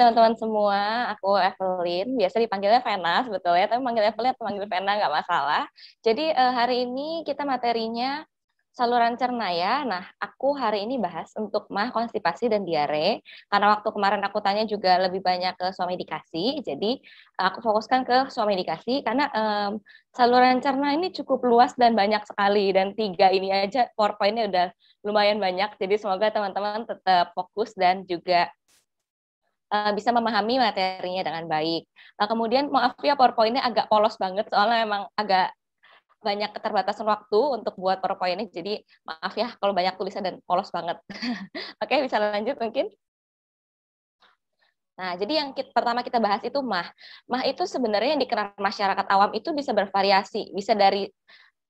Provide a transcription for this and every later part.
teman-teman semua. Aku Evelyn, biasa dipanggilnya Vena sebetulnya, tapi manggil Evelyn atau manggil Vena nggak masalah. Jadi uh, hari ini kita materinya saluran cerna ya. Nah, aku hari ini bahas untuk mah konstipasi dan diare karena waktu kemarin aku tanya juga lebih banyak ke suami dikasih, Jadi eh, aku fokuskan ke suami dikasih karena um, saluran cerna ini cukup luas dan banyak sekali dan tiga ini aja powerpointnya udah lumayan banyak. Jadi semoga teman-teman tetap fokus dan juga Eh, bisa memahami materinya dengan baik. Nah, kemudian maaf ya PowerPoint-nya agak polos banget soalnya memang agak banyak keterbatasan waktu untuk buat PowerPoint-nya. Jadi maaf ya kalau banyak tulisan dan polos banget. Oke, bisa lanjut mungkin. Nah, jadi yang kita, pertama kita bahas itu mah. Mah itu sebenarnya yang dikenal masyarakat awam itu bisa bervariasi, bisa dari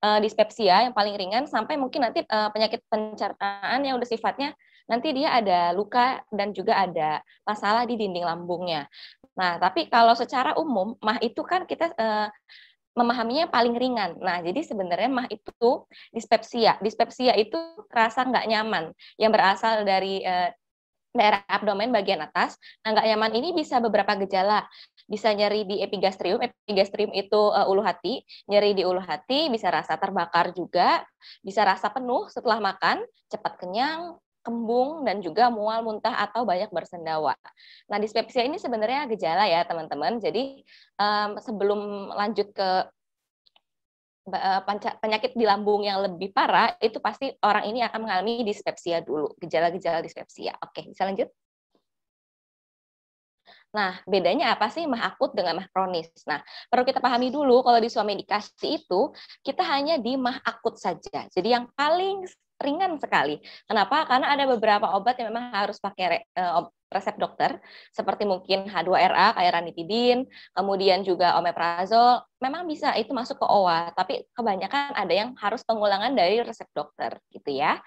eh, dispepsia yang paling ringan sampai mungkin nanti eh, penyakit pencernaan yang udah sifatnya nanti dia ada luka dan juga ada masalah di dinding lambungnya. Nah, tapi kalau secara umum mah itu kan kita eh, memahaminya paling ringan. Nah, jadi sebenarnya mah itu dispepsia. Dispepsia itu rasa nggak nyaman yang berasal dari eh, daerah abdomen bagian atas. Nah, nggak nyaman ini bisa beberapa gejala. Bisa nyeri di epigastrium, epigastrium itu uh, ulu hati, nyeri di ulu hati, bisa rasa terbakar juga, bisa rasa penuh setelah makan, cepat kenyang, kembung dan juga mual, muntah atau banyak bersendawa. Nah, dispepsia ini sebenarnya gejala ya, teman-teman. Jadi um, sebelum lanjut ke eh, penyakit di lambung yang lebih parah, itu pasti orang ini akan mengalami dispepsia dulu, gejala-gejala dispepsia. Oke, bisa lanjut? Nah, bedanya apa sih mah akut dengan mah kronis? Nah, perlu kita pahami dulu kalau di suami dikasih itu, kita hanya di mah akut saja. Jadi yang paling ringan sekali. Kenapa? Karena ada beberapa obat yang memang harus pakai eh, resep dokter, seperti mungkin H2RA kayak ranitidin, kemudian juga omeprazol, memang bisa itu masuk ke OA, tapi kebanyakan ada yang harus pengulangan dari resep dokter gitu ya.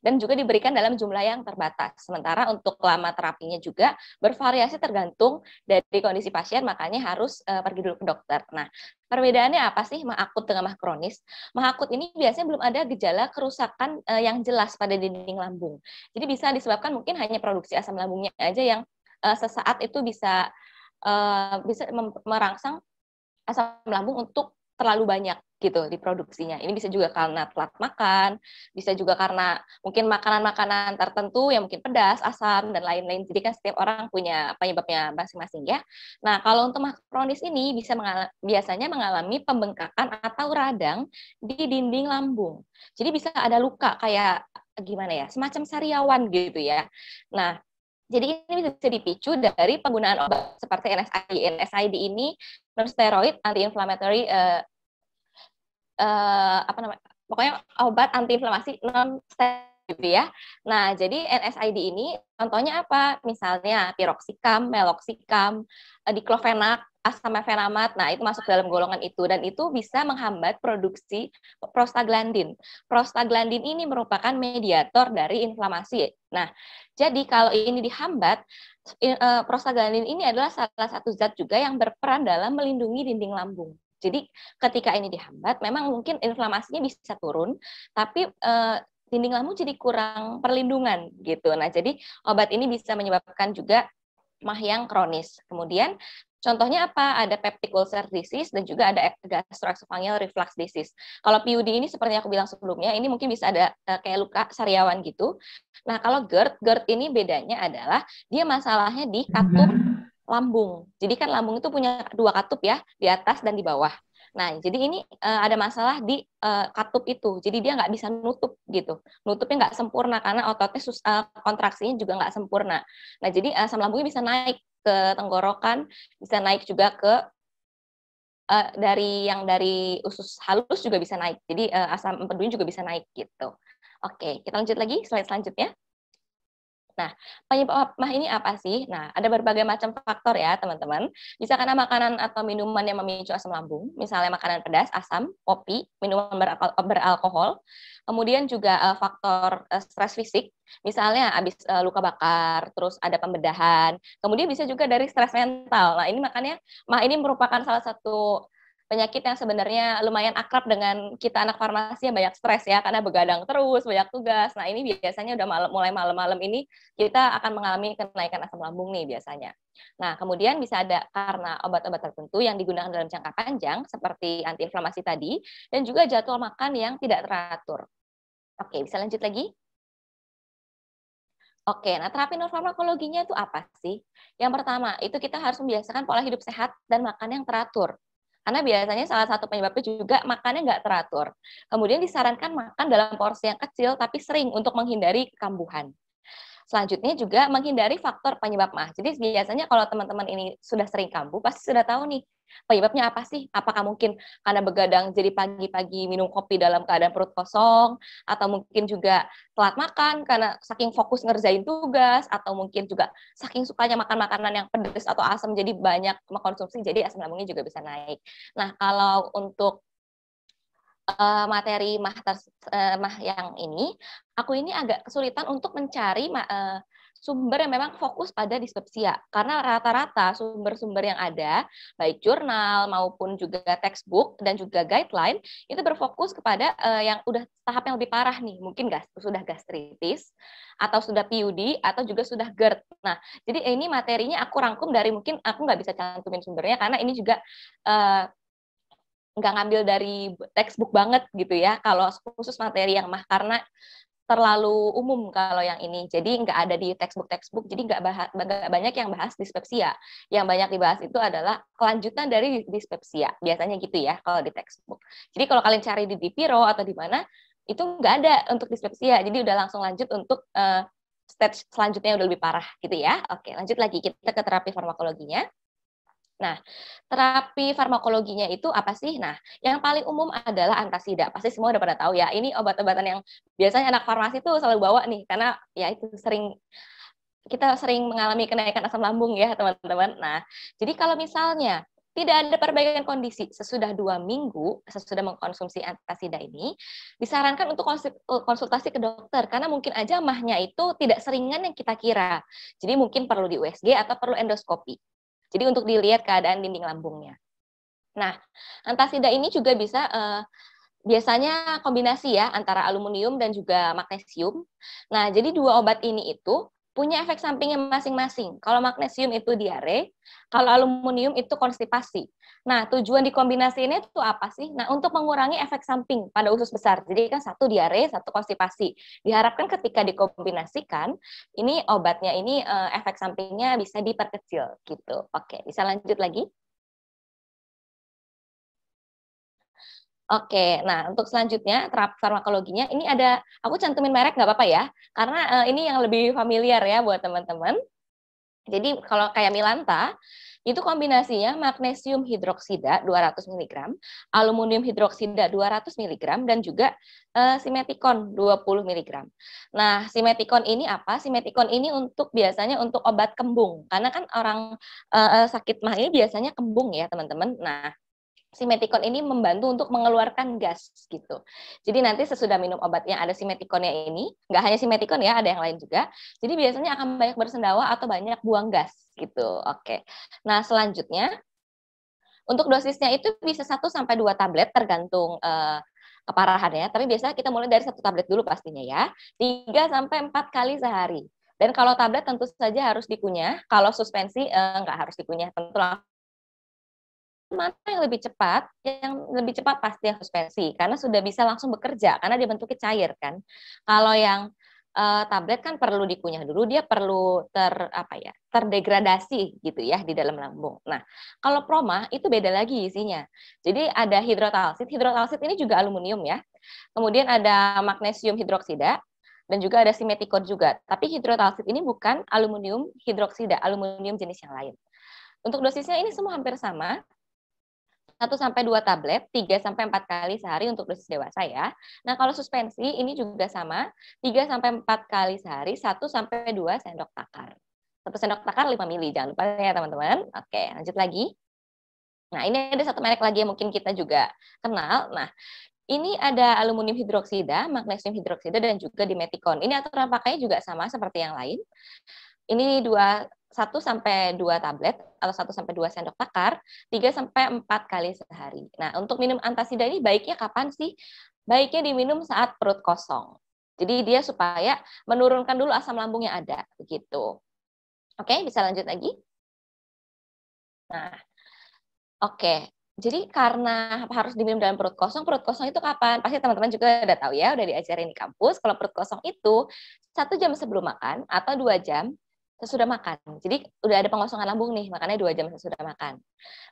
Dan juga diberikan dalam jumlah yang terbatas. Sementara untuk lama terapinya juga bervariasi tergantung dari kondisi pasien, makanya harus uh, pergi dulu ke dokter. Nah, perbedaannya apa sih mah akut dengan mah kronis? Mah akut ini biasanya belum ada gejala kerusakan uh, yang jelas pada dinding lambung. Jadi bisa disebabkan mungkin hanya produksi asam lambungnya aja yang uh, sesaat itu bisa uh, bisa merangsang asam lambung untuk terlalu banyak gitu di produksinya. Ini bisa juga karena telat makan, bisa juga karena mungkin makanan-makanan tertentu yang mungkin pedas, asam, dan lain-lain. Jadi kan setiap orang punya penyebabnya masing-masing ya. Nah, kalau untuk makronis ini bisa mengal biasanya mengalami pembengkakan atau radang di dinding lambung. Jadi bisa ada luka kayak gimana ya, semacam sariawan gitu ya. Nah, jadi ini bisa dipicu dari penggunaan obat seperti NSAID. NSAID ini nonsteroid anti-inflammatory uh, uh, apa namanya? Pokoknya obat antiinflamasi non steroid gitu ya. Nah, jadi NSAID ini contohnya apa? Misalnya piroxicam, meloxicam, eh, diclofenac, sama fenamat, Nah, itu masuk dalam golongan itu dan itu bisa menghambat produksi prostaglandin. Prostaglandin ini merupakan mediator dari inflamasi. Nah, jadi kalau ini dihambat, e, prostaglandin ini adalah salah satu zat juga yang berperan dalam melindungi dinding lambung. Jadi ketika ini dihambat, memang mungkin inflamasinya bisa turun, tapi e, dinding lambung jadi kurang perlindungan gitu. Nah, jadi obat ini bisa menyebabkan juga mah yang kronis. Kemudian Contohnya apa? Ada peptic ulcer disease dan juga ada gastroesophageal reflux disease. Kalau PUD ini seperti yang aku bilang sebelumnya, ini mungkin bisa ada uh, kayak luka sariawan gitu. Nah, kalau GERD, GERD ini bedanya adalah dia masalahnya di katup mm-hmm. lambung. Jadi kan lambung itu punya dua katup ya, di atas dan di bawah. Nah, jadi ini uh, ada masalah di uh, katup itu. Jadi dia nggak bisa nutup gitu. Nutupnya nggak sempurna karena ototnya sus, uh, kontraksinya juga nggak sempurna. Nah, jadi uh, asam lambungnya bisa naik ke tenggorokan, bisa naik juga ke uh, dari yang dari usus halus juga bisa naik. Jadi uh, asam empedunya juga bisa naik gitu. Oke, kita lanjut lagi slide selanjutnya. Nah, penyebab mah ini apa sih? Nah, ada berbagai macam faktor ya, teman-teman. Bisa karena makanan atau minuman yang memicu asam lambung, misalnya makanan pedas, asam, kopi, minuman beralkohol. Kemudian juga eh, faktor eh, stres fisik, misalnya habis eh, luka bakar, terus ada pembedahan. Kemudian bisa juga dari stres mental. Nah, ini makanya mah ini merupakan salah satu penyakit yang sebenarnya lumayan akrab dengan kita anak farmasi yang banyak stres ya karena begadang terus banyak tugas. Nah ini biasanya udah malam, mulai malam-malam ini kita akan mengalami kenaikan asam lambung nih biasanya. Nah kemudian bisa ada karena obat-obat tertentu yang digunakan dalam jangka panjang seperti antiinflamasi tadi dan juga jadwal makan yang tidak teratur. Oke bisa lanjut lagi. Oke, nah terapi nonfarmakologinya itu apa sih? Yang pertama, itu kita harus membiasakan pola hidup sehat dan makan yang teratur. Karena biasanya salah satu penyebabnya juga makannya nggak teratur. Kemudian disarankan makan dalam porsi yang kecil tapi sering untuk menghindari kekambuhan. Selanjutnya juga menghindari faktor penyebab mah. Jadi biasanya kalau teman-teman ini sudah sering kambuh, pasti sudah tahu nih penyebabnya apa sih? Apakah mungkin karena begadang jadi pagi-pagi minum kopi dalam keadaan perut kosong atau mungkin juga telat makan karena saking fokus ngerjain tugas atau mungkin juga saking sukanya makan makanan yang pedas atau asam jadi banyak mengkonsumsi jadi asam lambungnya juga bisa naik. Nah, kalau untuk uh, materi ters, uh, eh, mah yang ini, aku ini agak kesulitan untuk mencari uh, sumber yang memang fokus pada dispepsia ya. karena rata-rata sumber-sumber yang ada baik jurnal maupun juga textbook dan juga guideline itu berfokus kepada uh, yang udah tahap yang lebih parah nih mungkin gas sudah gastritis atau sudah PUD atau juga sudah GERD nah jadi ini materinya aku rangkum dari mungkin aku nggak bisa cantumin sumbernya karena ini juga uh, nggak ngambil dari textbook banget gitu ya kalau khusus materi yang mah karena terlalu umum kalau yang ini. Jadi nggak ada di textbook textbook. Jadi nggak bahas nggak banyak yang bahas dispepsia. Yang banyak dibahas itu adalah kelanjutan dari dispepsia. Biasanya gitu ya kalau di textbook. Jadi kalau kalian cari di Dipiro atau di mana itu nggak ada untuk dispepsia. Jadi udah langsung lanjut untuk uh, stage selanjutnya udah lebih parah gitu ya. Oke, lanjut lagi kita ke terapi farmakologinya. Nah, terapi farmakologinya itu apa sih? Nah, yang paling umum adalah antasida. Pasti semua udah pada tahu ya. Ini obat-obatan yang biasanya anak farmasi tuh selalu bawa nih, karena ya itu sering kita sering mengalami kenaikan asam lambung ya, teman-teman. Nah, jadi kalau misalnya tidak ada perbaikan kondisi sesudah dua minggu sesudah mengkonsumsi antasida ini disarankan untuk eh, konsultasi ke dokter karena mungkin aja mahnya itu tidak seringan yang kita kira jadi mungkin perlu di USG atau perlu endoskopi jadi untuk dilihat keadaan dinding lambungnya. Nah, antasida ini juga bisa eh, biasanya kombinasi ya antara aluminium dan juga magnesium. Nah, jadi dua obat ini itu punya efek sampingnya masing-masing. Kalau magnesium itu diare, kalau aluminium itu konstipasi. Nah, tujuan dikombinasi ini itu apa sih? Nah, untuk mengurangi efek samping pada usus besar. Jadi kan satu diare, satu konstipasi. Diharapkan ketika dikombinasikan, ini obatnya ini eh, efek sampingnya bisa diperkecil gitu. Oke, bisa lanjut lagi? Oke, nah untuk selanjutnya terapi farmakologinya ini ada aku cantumin merek nggak apa-apa ya, karena uh, ini yang lebih familiar ya buat teman-teman. Jadi kalau kayak Milanta itu kombinasinya magnesium hidroksida 200 mg, aluminium hidroksida 200 mg dan juga uh, simetikon 20 mg. Nah, simetikon ini apa? Simetikon ini untuk biasanya untuk obat kembung karena kan orang uh, sakit mah ini biasanya kembung ya, teman-teman. Nah, simetikon ini membantu untuk mengeluarkan gas gitu. Jadi nanti sesudah minum obat yang ada simetikonnya ini, nggak hanya simetikon ya, ada yang lain juga. Jadi biasanya akan banyak bersendawa atau banyak buang gas gitu. Oke. Nah, selanjutnya untuk dosisnya itu bisa 1 sampai dua tablet tergantung uh, eh, keparahannya, tapi biasanya kita mulai dari satu tablet dulu pastinya ya. 3 sampai empat kali sehari. Dan kalau tablet tentu saja harus dikunyah. Kalau suspensi eh, nggak harus dikunyah, tentu mana yang lebih cepat, yang lebih cepat pasti yang suspensi karena sudah bisa langsung bekerja karena dia bentuknya cair kan. Kalau yang uh, tablet kan perlu dikunyah dulu, dia perlu ter apa ya, terdegradasi gitu ya di dalam lambung. Nah, kalau proma itu beda lagi isinya. Jadi ada hidrotalsit, hidrotalsit ini juga aluminium ya. Kemudian ada magnesium hidroksida, dan juga ada simetikon juga. Tapi hidrotalsit ini bukan aluminium hidroksida, aluminium jenis yang lain. Untuk dosisnya ini semua hampir sama, 1 sampai 2 tablet 3 sampai 4 kali sehari untuk dosis dewasa ya. Nah, kalau suspensi ini juga sama, 3 sampai 4 kali sehari 1 sampai 2 sendok takar. Satu sendok takar 5 mili, jangan lupa ya teman-teman. Oke, lanjut lagi. Nah, ini ada satu merek lagi yang mungkin kita juga kenal. Nah, ini ada aluminium hidroksida, magnesium hidroksida, dan juga dimetikon. Ini aturan pakainya juga sama seperti yang lain. Ini dua satu sampai dua tablet atau satu sampai dua sendok takar tiga sampai empat kali sehari. Nah, untuk minum antasida ini baiknya kapan sih? Baiknya diminum saat perut kosong. Jadi dia supaya menurunkan dulu asam lambung yang ada begitu. Oke, bisa lanjut lagi? Nah, oke. Jadi karena harus diminum dalam perut kosong, perut kosong itu kapan? Pasti teman-teman juga udah tahu ya, udah diajarin di kampus. Kalau perut kosong itu satu jam sebelum makan atau dua jam sesudah makan. Jadi udah ada pengosongan lambung nih, makanya dua jam sesudah makan.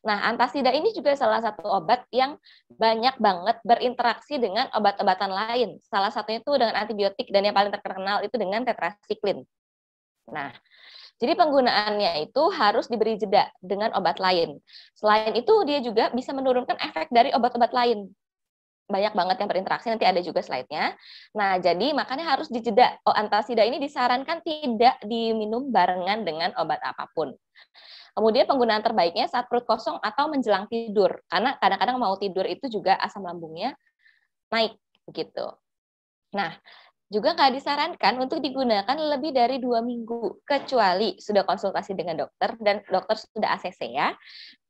Nah, antasida ini juga salah satu obat yang banyak banget berinteraksi dengan obat-obatan lain. Salah satunya itu dengan antibiotik dan yang paling terkenal itu dengan tetrasiklin. Nah, jadi penggunaannya itu harus diberi jeda dengan obat lain. Selain itu, dia juga bisa menurunkan efek dari obat-obat lain banyak banget yang berinteraksi nanti ada juga slide-nya. Nah, jadi makanya harus dijeda. Oh, antasida ini disarankan tidak diminum barengan dengan obat apapun. Kemudian penggunaan terbaiknya saat perut kosong atau menjelang tidur karena kadang-kadang mau tidur itu juga asam lambungnya naik gitu. Nah, juga nggak disarankan untuk digunakan lebih dari dua minggu, kecuali sudah konsultasi dengan dokter dan dokter sudah ACC ya.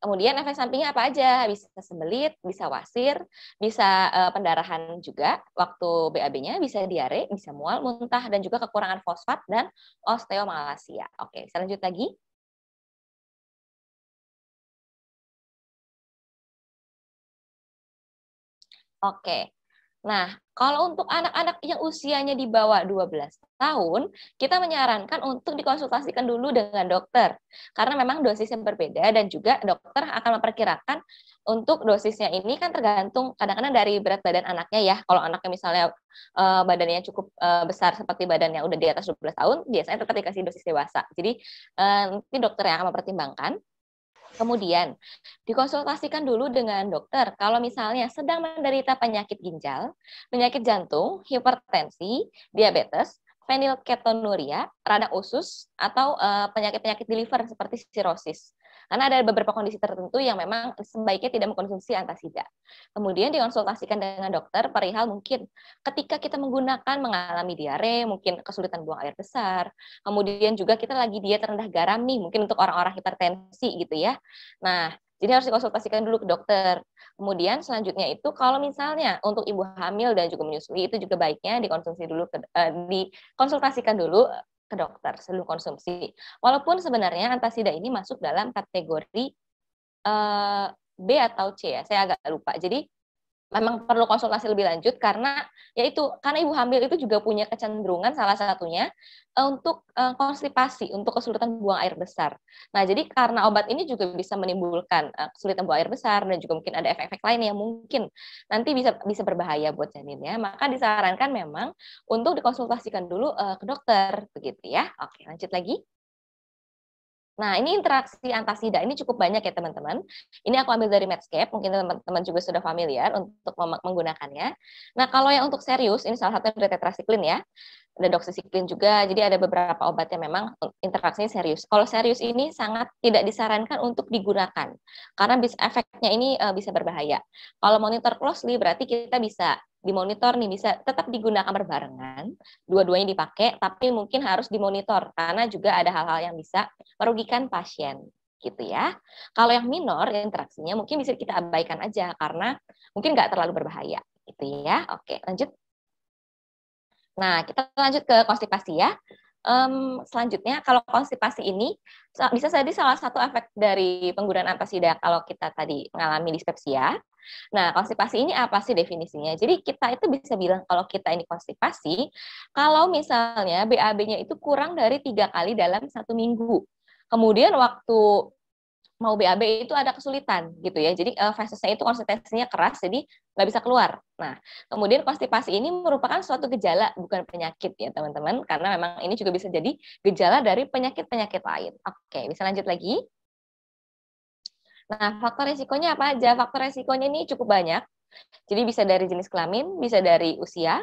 Kemudian efek sampingnya apa aja? Bisa sembelit, bisa wasir, bisa uh, pendarahan juga waktu BAB-nya, bisa diare, bisa mual, muntah, dan juga kekurangan fosfat dan osteomalasia. Oke, saya lanjut lagi. Oke, Nah, kalau untuk anak-anak yang usianya di bawah 12 tahun, kita menyarankan untuk dikonsultasikan dulu dengan dokter. Karena memang dosisnya berbeda dan juga dokter akan memperkirakan untuk dosisnya ini kan tergantung kadang-kadang dari berat badan anaknya ya. Kalau anaknya misalnya eh, badannya cukup eh, besar seperti badannya udah di atas 12 tahun, biasanya tetap dikasih dosis dewasa. Jadi uh, nanti dokter yang akan mempertimbangkan Kemudian, dikonsultasikan dulu dengan dokter kalau misalnya sedang menderita penyakit ginjal, penyakit jantung, hipertensi, diabetes, fenilketonuria, radang usus, atau eh, penyakit-penyakit di liver seperti sirosis. Karena ada beberapa kondisi tertentu yang memang sebaiknya tidak mengkonsumsi antasida. Kemudian dikonsultasikan dengan dokter perihal mungkin ketika kita menggunakan mengalami diare, mungkin kesulitan buang air besar, kemudian juga kita lagi diet rendah garam nih, mungkin untuk orang-orang hipertensi gitu ya. Nah, jadi harus dikonsultasikan dulu ke dokter. Kemudian selanjutnya itu kalau misalnya untuk ibu hamil dan juga menyusui itu juga baiknya dikonsumsi dulu ke, uh, dikonsultasikan dulu ke dokter sebelum konsumsi. Walaupun sebenarnya antasida ini masuk dalam kategori uh, B atau C ya, saya agak lupa. Jadi memang perlu konsultasi lebih lanjut karena yaitu karena ibu hamil itu juga punya kecenderungan salah satunya eh, untuk uh, konstipasi, untuk kesulitan buang air besar. Nah, jadi karena obat ini juga bisa menimbulkan eh, kesulitan buang air besar dan juga mungkin ada efek-efek lain yang mungkin nanti bisa bisa berbahaya buat janinnya, maka disarankan memang untuk dikonsultasikan dulu ke dokter begitu ya. Oke, lanjut lagi. Nah, ini interaksi antasida ini cukup banyak ya teman-teman. Ini aku ambil dari Medscape, mungkin teman-teman juga sudah familiar untuk menggunakannya. Nah, kalau yang untuk serius, ini salah satu dari tetrasiklin ya ada doxycycline juga. Jadi ada beberapa obat yang memang interaksinya serius. Kalau serius ini sangat tidak disarankan untuk digunakan karena bis efeknya ini uh, bisa berbahaya. Kalau monitor closely berarti kita bisa dimonitor nih bisa tetap digunakan berbarengan, dua-duanya dipakai tapi mungkin harus dimonitor karena juga ada hal-hal yang bisa merugikan pasien gitu ya. Kalau yang minor interaksinya mungkin bisa kita abaikan aja karena mungkin nggak terlalu berbahaya gitu ya. Oke, lanjut. Nah, kita lanjut ke konstipasi ya. Um, selanjutnya, kalau konstipasi ini bisa jadi salah satu efek dari penggunaan antasida kalau kita tadi mengalami dispepsia. Nah, konstipasi ini apa sih definisinya? Jadi kita itu bisa bilang kalau kita ini konstipasi, kalau misalnya BAB-nya itu kurang dari tiga kali dalam satu minggu. Kemudian waktu mau BAB itu ada kesulitan gitu ya. Jadi uh, eh, fesesnya itu konsistensinya keras, jadi nggak bisa keluar. Nah, kemudian konstipasi ini merupakan suatu gejala, bukan penyakit ya teman-teman, karena memang ini juga bisa jadi gejala dari penyakit-penyakit lain. Oke, bisa lanjut lagi. Nah, faktor resikonya apa aja? Faktor resikonya ini cukup banyak. Jadi bisa dari jenis kelamin, bisa dari usia,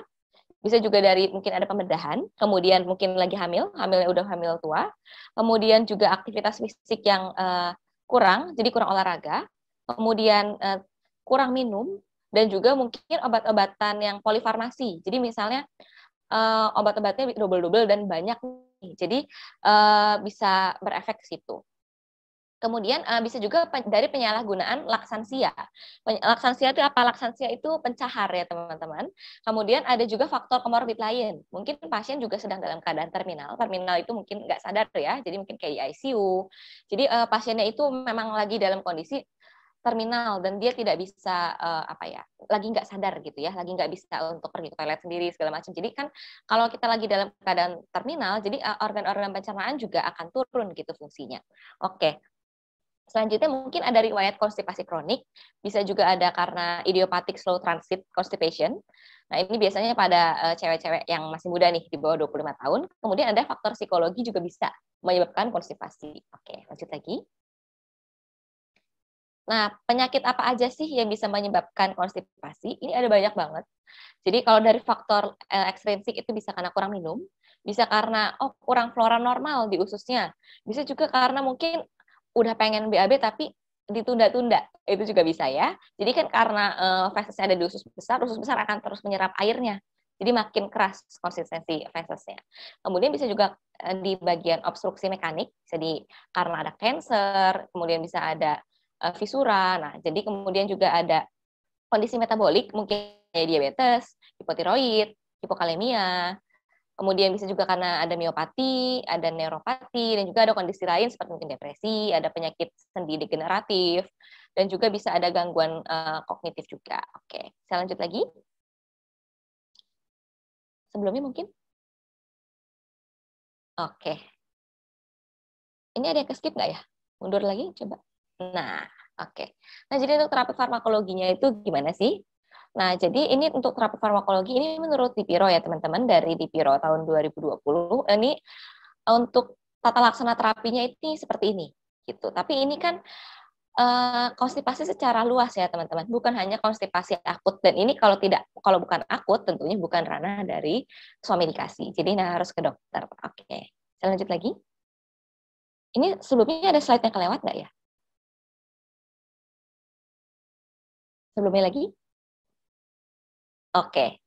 bisa juga dari mungkin ada pembedahan, kemudian mungkin lagi hamil, hamilnya udah hamil tua, kemudian juga aktivitas fisik yang uh, kurang, jadi kurang olahraga, kemudian uh, kurang minum, dan juga mungkin obat-obatan yang polifarmasi. Jadi misalnya uh, obat-obatnya double-double dan banyak, jadi uh, bisa berefek situ. Kemudian uh, bisa juga dari penyalahgunaan laksansia. Pen laksansia itu apa? Laksansia itu pencahar ya teman-teman. Kemudian ada juga faktor komorbid lain. Mungkin pasien juga sedang dalam keadaan terminal. Terminal itu mungkin nggak sadar ya, jadi mungkin kayak di ICU. Jadi uh, pasiennya itu memang lagi dalam kondisi terminal dan dia tidak bisa uh, apa ya lagi nggak sadar gitu ya lagi nggak bisa untuk pergi ke toilet sendiri segala macam jadi kan kalau kita lagi dalam keadaan terminal jadi organ-organ pencernaan juga akan turun gitu fungsinya oke Selanjutnya mungkin ada riwayat konstipasi kronik, bisa juga ada karena idiopatik slow transit constipation. Nah, ini biasanya pada eh, cewek-cewek yang masih muda nih di bawah 25 tahun. Kemudian ada faktor psikologi juga bisa menyebabkan konstipasi. Oke, lanjut lagi. Nah, penyakit apa aja sih yang bisa menyebabkan konstipasi? Ini ada banyak banget. Jadi kalau dari faktor eh, ekstrinsik itu bisa karena kurang minum, bisa karena oh kurang flora normal di ususnya, bisa juga karena mungkin udah pengen BAB tapi ditunda-tunda itu juga bisa ya. Jadi kan karena uh, fesesnya ada di usus besar, usus besar akan terus menyerap airnya. Jadi makin keras konsistensi fesesnya. Kemudian bisa juga eh, di bagian obstruksi mekanik, jadi karena ada cancer, kemudian bisa ada uh, fisura. Nah, jadi kemudian juga ada kondisi metabolik mungkin diabetes, hipotiroid, hipokalemia, Kemudian bisa juga karena ada miopati, ada neuropati, dan juga ada kondisi lain seperti mungkin depresi, ada penyakit sendi degeneratif, dan juga bisa ada gangguan uh, kognitif juga. Oke, saya lanjut lagi. Sebelumnya mungkin? Oke. Ini ada yang keskip nggak ya? Mundur lagi, coba. Nah, oke. Nah, jadi untuk terapi farmakologinya itu gimana sih? Nah, jadi ini untuk terapi farmakologi ini menurut Dipiro ya teman-teman dari Dipiro tahun 2020 ini eh, untuk tata laksana terapinya ini seperti ini gitu. Tapi ini kan eh, konstipasi secara luas ya teman-teman, bukan hanya konstipasi akut dan ini kalau tidak kalau bukan akut tentunya bukan ranah dari suami dikasih. Jadi nah harus ke dokter. Oke. Saya lanjut lagi. Ini sebelumnya ada slide yang kelewat nggak ya? Sebelumnya lagi? Oke.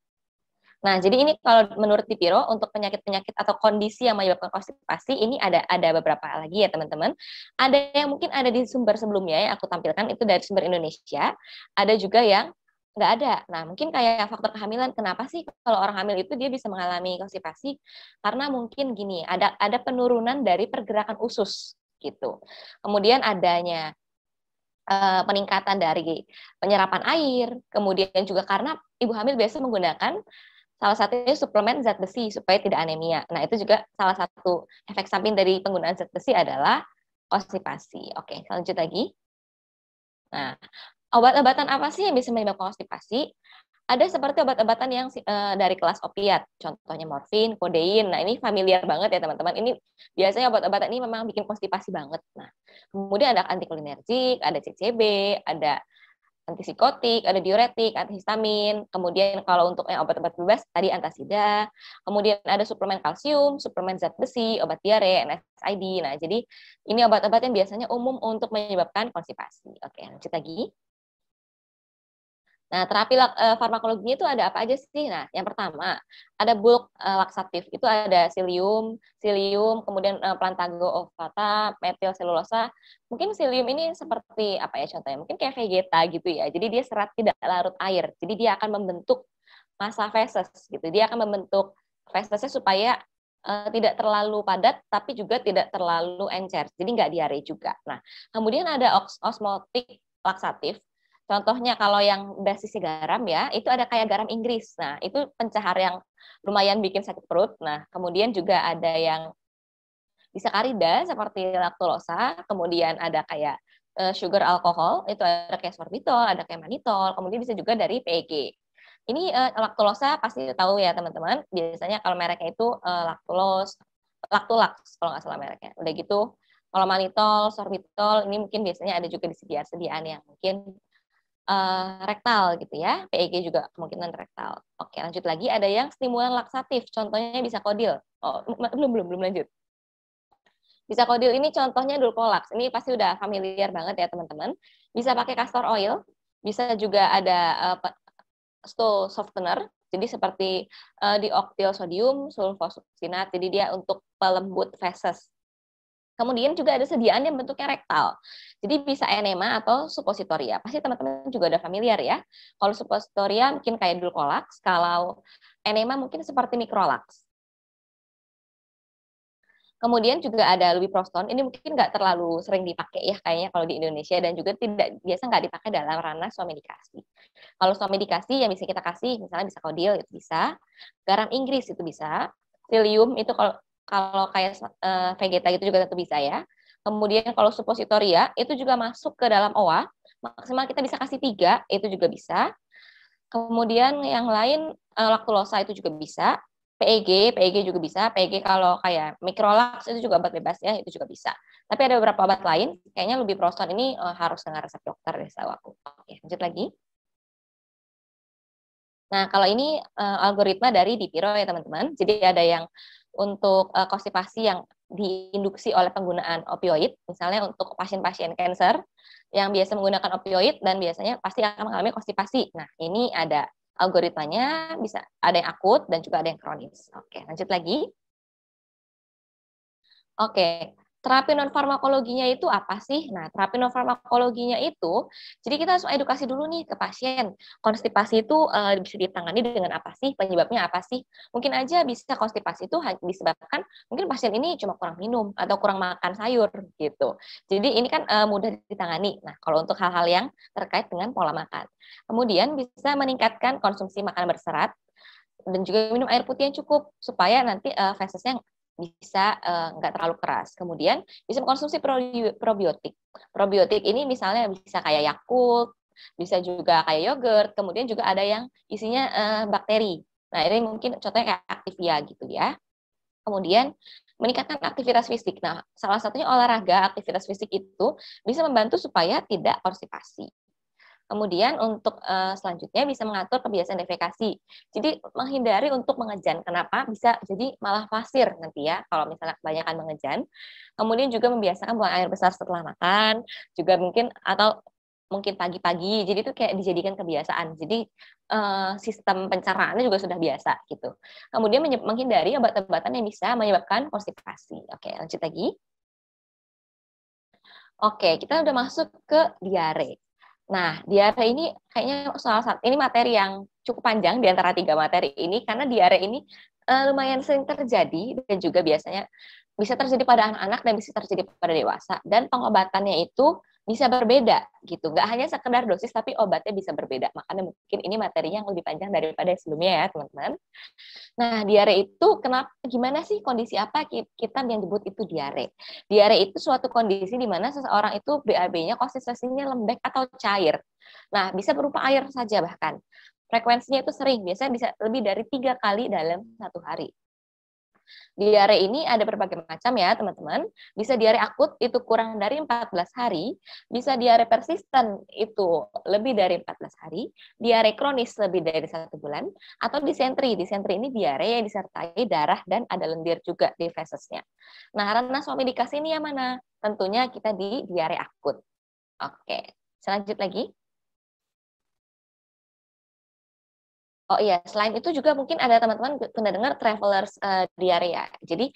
Nah, jadi ini kalau menurut Dipiro untuk penyakit-penyakit atau kondisi yang menyebabkan konstipasi ini ada ada beberapa lagi ya teman-teman. Ada yang mungkin ada di sumber sebelumnya yang aku tampilkan itu dari sumber Indonesia. Ada juga yang nggak ada. Nah, mungkin kayak faktor kehamilan, kenapa sih kalau orang hamil itu dia bisa mengalami konstipasi? Karena mungkin gini, ada ada penurunan dari pergerakan usus gitu. Kemudian adanya Eh, peningkatan dari penyerapan air, kemudian juga karena ibu hamil biasa menggunakan salah satunya suplemen zat besi supaya tidak anemia. Nah, itu juga salah satu efek samping dari penggunaan zat besi adalah konstipasi. Oke, lanjut lagi. Nah, obat-obatan apa sih yang bisa menyebabkan konstipasi? ada seperti obat-obatan yang uh, dari kelas opiat, contohnya morfin, kodein. Nah, ini familiar banget ya, teman-teman. Ini biasanya obat-obatan ini memang bikin konstipasi banget. Nah, kemudian ada antikolinergik, ada CCB, ada antipsikotik, ada diuretik, antihistamin. Kemudian kalau untuk yang obat-obat bebas tadi antasida. Kemudian ada suplemen kalsium, suplemen zat besi, obat diare, NSAID. Nah, jadi ini obat-obat yang biasanya umum untuk menyebabkan konstipasi. Oke, lanjut lagi. Nah, terapi uh, farmakologinya itu ada apa aja sih? Nah, yang pertama ada bulk uh, eh, laksatif, itu ada silium, silium, kemudian uh, plantago ovata, metil selulosa. Mungkin silium ini seperti apa ya contohnya? Mungkin kayak vegeta gitu ya. Jadi dia serat tidak larut air. Jadi dia akan membentuk massa feses gitu. Dia akan membentuk fesesnya supaya tidak terlalu padat tapi juga tidak terlalu encer. Jadi nggak diare juga. Nah, kemudian ada os osmotik laksatif Contohnya kalau yang basisnya garam ya, itu ada kayak garam Inggris. Nah, itu pencahar yang lumayan bikin sakit perut. Nah, kemudian juga ada yang bisa disakarida seperti laktulosa, kemudian ada kayak eh, sugar alcohol, itu ada kayak sorbitol, ada kayak manitol, kemudian bisa juga dari PEG. Ini uh, eh, laktulosa pasti tahu ya teman-teman. Biasanya kalau mereknya itu uh, eh, laktulos, laktulax kalau nggak salah mereknya. Udah gitu kalau manitol, sorbitol, ini mungkin biasanya ada juga di sediaan-sediaan yang mungkin uh, rektal gitu ya. PEG juga kemungkinan rektal. Oke, lanjut lagi ada yang stimulan laksatif, contohnya bisa kodil. Oh, belum belum belum lanjut. Bisa kodil ini contohnya dulkolax. Ini pasti udah familiar banget ya, teman-teman. Bisa pakai castor oil, bisa juga ada uh, stool softener. Jadi seperti uh, eh, dioktil sodium, sulfosuccinat. Jadi dia untuk pelembut feses Kemudian juga ada sediaan yang bentuknya rektal. Jadi bisa enema atau suppositoria. Pasti teman-teman juga udah familiar ya. Kalau suppositoria mungkin kayak dulkolax, kalau enema mungkin seperti mikrolax. Kemudian juga ada lubiproston. Ini mungkin nggak terlalu sering dipakai ya kayaknya kalau di Indonesia dan juga tidak biasa nggak dipakai dalam ranah suamedikasi. Kalau suamedikasi yang bisa kita kasih misalnya bisa kodil itu bisa, garam Inggris itu bisa, psyllium itu kalau kalau kayak uh, vegeta gitu juga tentu bisa ya. Kemudian kalau suppositoria itu juga masuk ke dalam OA. Maksimal kita bisa kasih tiga, itu juga bisa. Kemudian yang lain uh, eh, laktulosa itu juga bisa. PEG, PEG juga bisa. PEG kalau kayak mikrolax itu juga obat bebas ya, itu juga bisa. Tapi ada beberapa obat lain, kayaknya lebih proston ini uh, harus dengan resep dokter deh setahu aku. Oke, lanjut lagi. Nah, kalau ini uh, algoritma dari Dipiro ya teman-teman. Jadi ada yang untuk uh, konstipasi yang diinduksi oleh penggunaan opioid, misalnya untuk pasien-pasien kanker yang biasa menggunakan opioid dan biasanya pasti akan mengalami konstipasi. Nah, ini ada algoritmanya, bisa ada yang akut dan juga ada yang kronis. Oke, lanjut lagi. Oke, terapi non farmakologinya itu apa sih? Nah, terapi non farmakologinya itu, jadi kita harus edukasi dulu nih ke pasien. Konstipasi itu e, bisa ditangani dengan apa sih? Penyebabnya apa sih? Mungkin aja bisa konstipasi itu disebabkan mungkin pasien ini cuma kurang minum atau kurang makan sayur gitu. Jadi ini kan e, mudah ditangani. Nah, kalau untuk hal-hal yang terkait dengan pola makan, kemudian bisa meningkatkan konsumsi makanan berserat dan juga minum air putih yang cukup supaya nanti uh, fesesnya bisa eh, nggak uh, terlalu keras. Kemudian bisa mengkonsumsi probiotik. Probiotik ini misalnya bisa kayak Yakult, bisa juga kayak yogurt, kemudian juga ada yang isinya uh, bakteri. Nah, ini mungkin contohnya kayak Activia gitu ya. Kemudian meningkatkan aktivitas fisik. Nah, salah satunya olahraga, aktivitas fisik itu bisa membantu supaya tidak konstipasi. Kemudian untuk uh, selanjutnya bisa mengatur kebiasaan defekasi. Jadi menghindari untuk mengejan. Kenapa? Bisa jadi malah pasir nanti ya kalau misalnya kebanyakan mengejan. Kemudian juga membiasakan buang air besar setelah makan, juga mungkin atau mungkin pagi-pagi. Jadi itu kayak dijadikan kebiasaan. Jadi uh, sistem pencernaannya juga sudah biasa gitu. Kemudian menghindari obat-obatan yang bisa menyebabkan konstipasi. Oke, lanjut lagi. Oke, kita udah masuk ke diare. Nah, diare ini kayaknya salah satu ini materi yang cukup panjang di antara tiga materi ini karena diare ini uh, lumayan sering terjadi dan juga biasanya bisa terjadi pada anak-anak dan bisa terjadi pada dewasa dan pengobatannya itu bisa berbeda gitu. Nggak hanya sekedar dosis, tapi obatnya bisa berbeda. Makanya mungkin ini materi yang lebih panjang daripada sebelumnya ya, teman-teman. Nah, diare itu kenapa, gimana sih kondisi apa kita yang disebut itu diare? Diare itu suatu kondisi di mana seseorang itu BAB-nya konsistensinya lembek atau cair. Nah, bisa berupa air saja bahkan. Frekuensinya itu sering, biasanya bisa lebih dari tiga kali dalam satu hari. Diare ini ada berbagai macam ya, teman-teman. Bisa diare akut itu kurang dari 14 hari, bisa diare persisten itu lebih dari 14 hari, diare kronis lebih dari satu bulan, atau disentri. Disentri ini diare yang disertai darah dan ada lendir juga di fesesnya. Nah, suami dikasih ini yang mana? Tentunya kita di diare akut. Oke, selanjut lagi. Oh iya, selain itu juga mungkin ada teman-teman pernah dengar travelers uh, ya. Jadi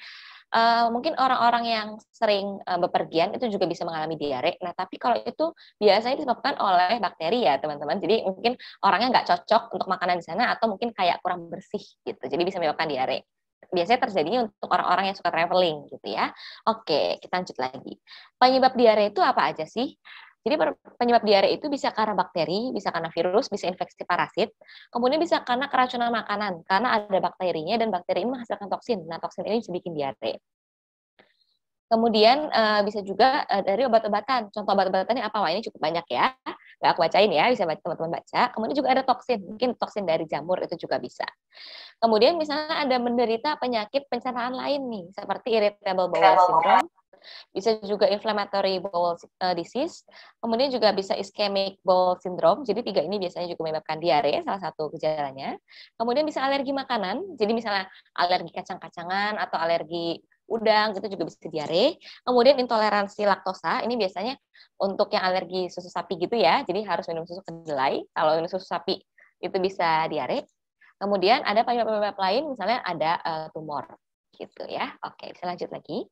uh, mungkin orang-orang yang sering uh, bepergian itu juga bisa mengalami diare. Nah, tapi kalau itu biasanya disebabkan oleh bakteri ya, teman-teman. Jadi mungkin orangnya nggak cocok untuk makanan di sana atau mungkin kayak kurang bersih gitu. Jadi bisa menyebabkan diare biasanya terjadinya untuk orang-orang yang suka traveling gitu ya. Oke, kita lanjut lagi. Penyebab diare itu apa aja sih? Jadi penyebab diare itu bisa karena bakteri, bisa karena virus, bisa infeksi parasit, kemudian bisa karena keracunan makanan, karena ada bakterinya dan bakteri ini menghasilkan toksin. Nah, toksin ini bisa bikin diare. Kemudian eh, bisa juga eh, dari obat-obatan. Contoh obat-obatannya apa? Wah, ini cukup banyak ya. Nggak aku bacain ya, bisa teman-teman baca. Kemudian juga ada toksin. Mungkin toksin dari jamur itu juga bisa. Kemudian misalnya ada menderita penyakit pencernaan lain nih, seperti irritable bowel syndrome, bisa juga inflammatory bowel eh, disease, kemudian juga bisa ischemic bowel syndrome. Jadi tiga ini biasanya juga menyebabkan diare, salah satu gejalanya. Kemudian bisa alergi makanan, jadi misalnya alergi kacang-kacangan atau alergi udang itu juga bisa diare. Kemudian intoleransi laktosa, ini biasanya untuk yang alergi susu sapi gitu ya. Jadi harus minum susu kedelai. Kalau minum susu sapi itu bisa diare. Kemudian ada penyebab-penyebab lain misalnya ada eh, tumor gitu ya. Oke, bisa lanjut lagi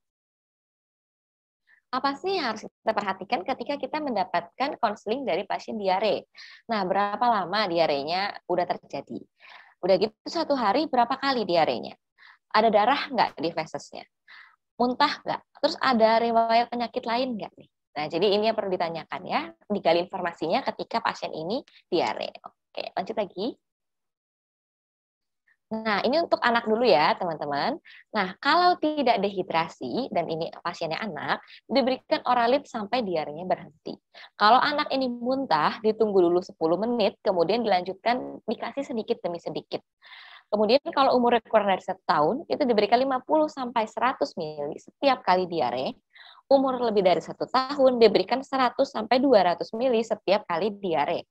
apa sih yang harus kita perhatikan ketika kita mendapatkan konseling dari pasien diare? Nah, berapa lama diarenya udah terjadi? Udah gitu satu hari berapa kali diarenya? Ada darah nggak di fesesnya? Muntah nggak? Terus ada riwayat penyakit lain nggak nih? Nah, jadi ini yang perlu ditanyakan ya, digali informasinya ketika pasien ini diare. Oke, lanjut lagi. Nah, ini untuk anak dulu ya, teman-teman. Nah, kalau tidak dehidrasi, dan ini pasiennya anak, diberikan oralit sampai diarenya berhenti. Kalau anak ini muntah, ditunggu dulu 10 menit, kemudian dilanjutkan dikasih sedikit demi sedikit. Kemudian kalau umur kurang dari setahun itu diberikan 50 sampai 100 mili setiap kali diare. Umur lebih dari satu tahun diberikan 100 sampai 200 mili setiap kali diare.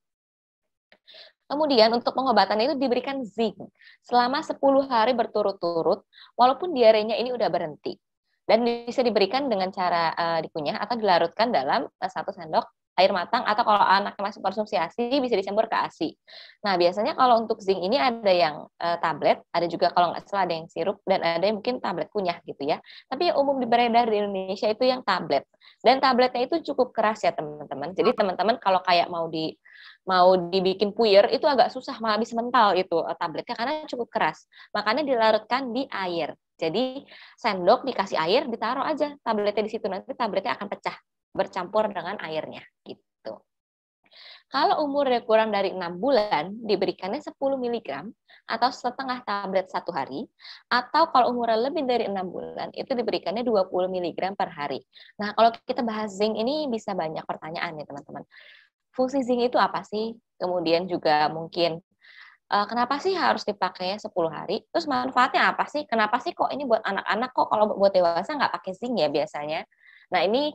Kemudian untuk pengobatan itu diberikan zinc selama 10 hari berturut-turut walaupun diarenya ini udah berhenti. Dan bisa diberikan dengan cara uh, dikunyah atau dilarutkan dalam uh, satu sendok air matang atau kalau anaknya masih konsumsi ASI bisa dicampur ke ASI. Nah, biasanya kalau untuk zinc ini ada yang uh, tablet, ada juga kalau nggak salah ada yang sirup dan ada yang mungkin tablet kunyah gitu ya. Tapi yang umum beredar di Indonesia itu yang tablet. Dan tabletnya itu cukup keras ya, teman-teman. Jadi teman-teman kalau kayak mau di mau dibikin puyer itu agak susah malah habis mental itu eh, tabletnya karena cukup keras. Makanya dilarutkan di air. Jadi sendok dikasih air ditaruh aja tabletnya di situ nanti tabletnya akan pecah bercampur dengan airnya gitu. Kalau umurnya kurang dari 6 bulan, diberikannya 10 mg atau setengah tablet satu hari, atau kalau umurnya lebih dari 6 bulan, itu diberikannya 20 mg per hari. Nah, kalau kita bahas zinc ini bisa banyak pertanyaan ya teman-teman. Fungsi zinc itu apa sih? Kemudian juga mungkin uh, kenapa sih harus dipakai 10 hari? Terus manfaatnya apa sih? Kenapa sih kok ini buat anak-anak kok kalau buat dewasa nggak pakai zinc ya biasanya? Nah ini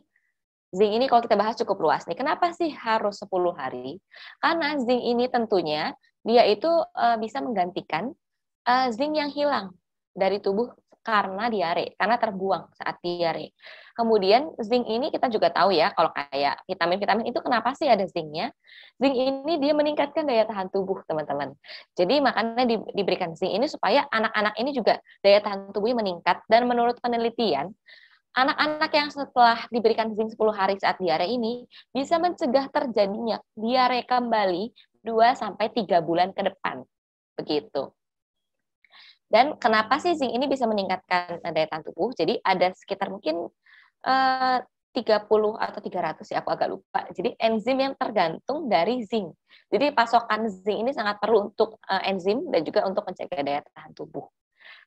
zinc ini kalau kita bahas cukup luas nih. Kenapa sih harus 10 hari? Karena zinc ini tentunya dia itu uh, bisa menggantikan uh, zinc yang hilang dari tubuh karena diare, karena terbuang saat diare. Kemudian zinc ini kita juga tahu ya, kalau kayak vitamin-vitamin itu kenapa sih ada zincnya? Zinc ini dia meningkatkan daya tahan tubuh, teman-teman. Jadi makanya di, diberikan zinc ini supaya anak-anak ini juga daya tahan tubuhnya meningkat. Dan menurut penelitian, anak-anak yang setelah diberikan zinc 10 hari saat diare ini bisa mencegah terjadinya diare kembali 2 sampai 3 bulan ke depan. Begitu. Dan kenapa sih zinc ini bisa meningkatkan daya tahan tubuh? Jadi ada sekitar mungkin eh, uh, 30 atau 300 ya, aku agak lupa. Jadi enzim yang tergantung dari zinc. Jadi pasokan zinc ini sangat perlu untuk uh, enzim dan juga untuk mencegah daya tahan tubuh.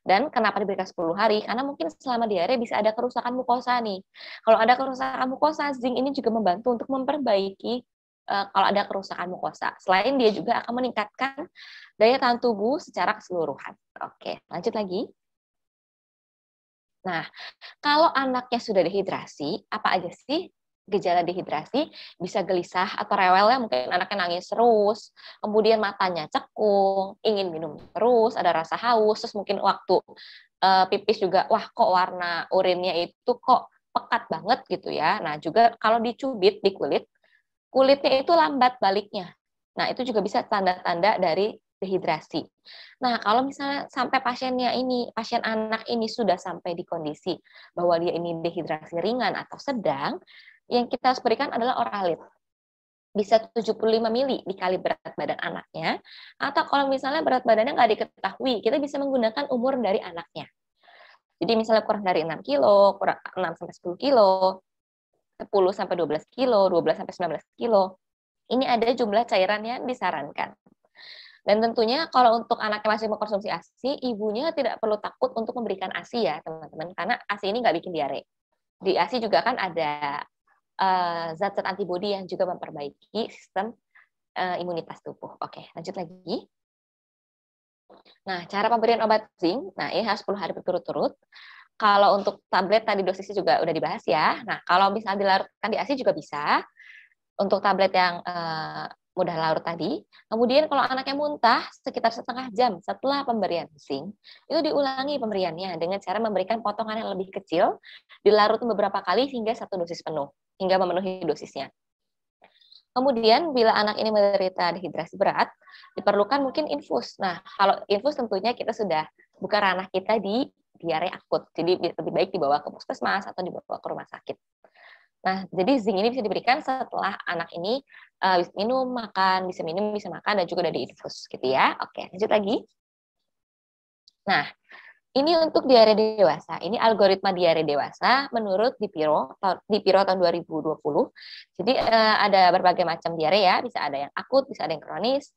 Dan kenapa diberikan 10 hari? Karena mungkin selama diare bisa ada kerusakan mukosa nih. Kalau ada kerusakan mukosa, zinc ini juga membantu untuk memperbaiki uh, kalau ada kerusakan mukosa. Selain dia juga akan meningkatkan daya tahan tubuh secara keseluruhan. Oke, lanjut lagi. Nah, kalau anaknya sudah dehidrasi, apa aja sih gejala dehidrasi? Bisa gelisah atau rewel ya, mungkin anaknya nangis terus, kemudian matanya cekung, ingin minum terus, ada rasa haus, terus mungkin waktu uh, pipis juga, wah kok warna urinnya itu kok pekat banget gitu ya. Nah, juga kalau dicubit di kulit, kulitnya itu lambat baliknya. Nah, itu juga bisa tanda-tanda dari dehidrasi. Nah, kalau misalnya sampai pasiennya ini, pasien anak ini sudah sampai di kondisi bahwa dia ini dehidrasi ringan atau sedang, yang kita harus berikan adalah oralit. Bisa 75 mili dikali berat badan anaknya, atau kalau misalnya berat badannya nggak diketahui, kita bisa menggunakan umur dari anaknya. Jadi misalnya kurang dari 6 kilo, kurang 6 sampai 10 kilo, 10 sampai 12 kilo, 12 sampai 19 kilo. Ini ada jumlah cairan yang disarankan. Dan tentunya kalau untuk anak yang masih mengkonsumsi ASI, ibunya tidak perlu takut untuk memberikan ASI ya, teman-teman, karena ASI ini nggak bikin diare. Di ASI juga kan ada eh, zat-zat uh, antibodi yang juga memperbaiki sistem uh, imunitas tubuh. Oke, lanjut lagi. Nah, cara pemberian obat zinc, nah ini harus 10 hari berturut-turut. Kalau untuk tablet tadi dosisnya juga udah dibahas ya. Nah, kalau misalnya dilarutkan di ASI juga bisa. Untuk tablet yang eh, mudah larut tadi. Kemudian kalau anaknya muntah sekitar setengah jam setelah pemberian zinc, itu diulangi pemberiannya dengan cara memberikan potongan yang lebih kecil, dilarut beberapa kali hingga satu dosis penuh, hingga memenuhi dosisnya. Kemudian bila anak ini menderita dehidrasi berat, diperlukan mungkin infus. Nah, kalau infus tentunya kita sudah buka ranah kita di diare akut. Jadi lebih baik dibawa ke puskesmas atau dibawa ke rumah sakit. Nah, jadi zinc ini bisa diberikan setelah anak ini uh, bisa minum, makan, bisa minum, bisa makan, dan juga dari infus gitu ya. Oke, lanjut lagi. Nah, ini untuk diare dewasa. Ini algoritma diare dewasa menurut Dipiro, Dipiro tahun 2020. Jadi eh, ada berbagai macam diare ya, bisa ada yang akut, bisa ada yang kronis.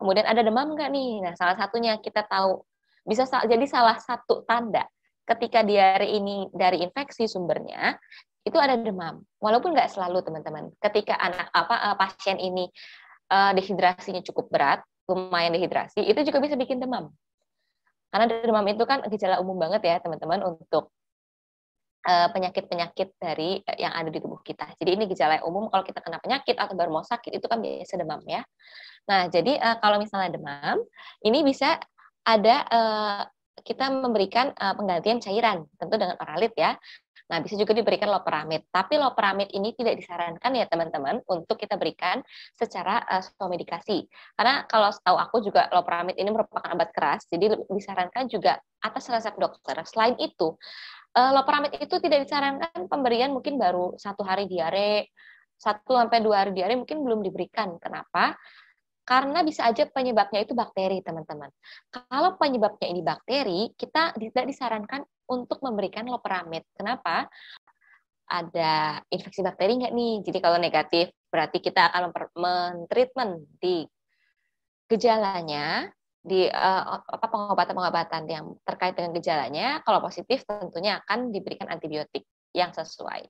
Kemudian ada demam nggak nih? Nah, salah satunya kita tahu bisa jadi salah satu tanda ketika diare ini dari infeksi sumbernya, itu ada demam. Walaupun nggak selalu teman-teman. Ketika anak apa eh, pasien ini uh, dehidrasinya cukup berat, lumayan dehidrasi, itu juga bisa bikin demam. Karena demam itu kan gejala umum banget ya teman-teman untuk eh, penyakit-penyakit dari yang ada di tubuh kita. Jadi ini gejala umum kalau kita kena penyakit atau baru mau sakit itu kan biasa demam ya. Nah, jadi kalau misalnya demam, ini bisa ada kita memberikan penggantian cairan, tentu dengan oralit ya. Nah, bisa juga diberikan loperamid. Tapi loperamid ini tidak disarankan ya teman-teman untuk kita berikan secara uh, medikasi. Karena kalau setahu aku juga loperamid ini merupakan obat keras, jadi disarankan juga atas resep dokter. Selain itu, uh, loperamid itu tidak disarankan pemberian mungkin baru satu hari diare, satu sampai dua hari diare mungkin belum diberikan. Kenapa? Karena bisa aja penyebabnya itu bakteri, teman-teman. Kalau penyebabnya ini bakteri, kita tidak disarankan untuk memberikan loperamid. Kenapa? Ada infeksi bakteri nggak nih? Jadi kalau negatif, berarti kita akan mentreatment di gejalanya, di uh, apa pengobatan-pengobatan yang terkait dengan gejalanya. Kalau positif, tentunya akan diberikan antibiotik yang sesuai.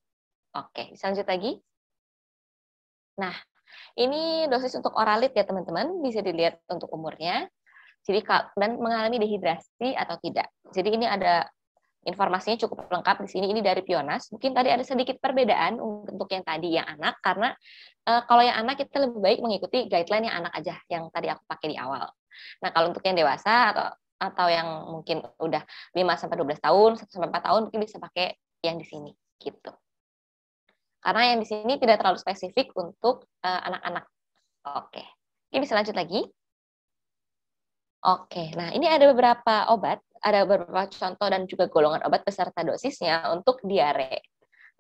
Oke, lanjut lagi. Nah, ini dosis untuk oralit ya teman-teman, bisa dilihat untuk umurnya. Jadi dan mengalami dehidrasi atau tidak. Jadi ini ada informasinya cukup lengkap di sini. Ini dari Pionas. Mungkin tadi ada sedikit perbedaan untuk yang tadi yang anak karena e, kalau yang anak kita lebih baik mengikuti guideline yang anak aja yang tadi aku pakai di awal. Nah, kalau untuk yang dewasa atau atau yang mungkin udah 5 sampai 12 tahun, satu sampai empat tahun mungkin bisa pakai yang di sini gitu. Karena yang di sini tidak terlalu spesifik untuk eh, anak-anak. Uh, Oke, okay. ini bisa lanjut lagi. Oke, nah ini ada beberapa obat, ada beberapa contoh dan juga golongan obat beserta dosisnya untuk diare.